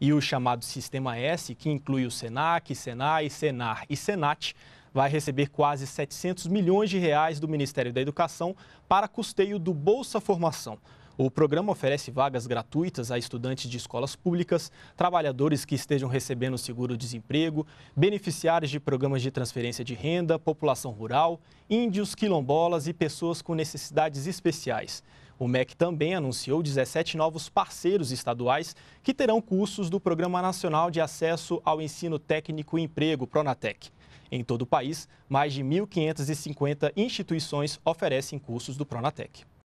e o chamado Sistema S, que inclui o SENAC, SENAI, SENAR e SENAT, vai receber quase 700 milhões de reais do Ministério da Educação para custeio do Bolsa Formação. O programa oferece vagas gratuitas a estudantes de escolas públicas, trabalhadores que estejam recebendo seguro-desemprego, beneficiários de programas de transferência de renda, população rural, índios, quilombolas e pessoas com necessidades especiais. O MEC também anunciou 17 novos parceiros estaduais que terão cursos do Programa Nacional de Acesso ao Ensino Técnico e Emprego, Pronatec. Em todo o país, mais de 1.550 instituições oferecem cursos do Pronatec.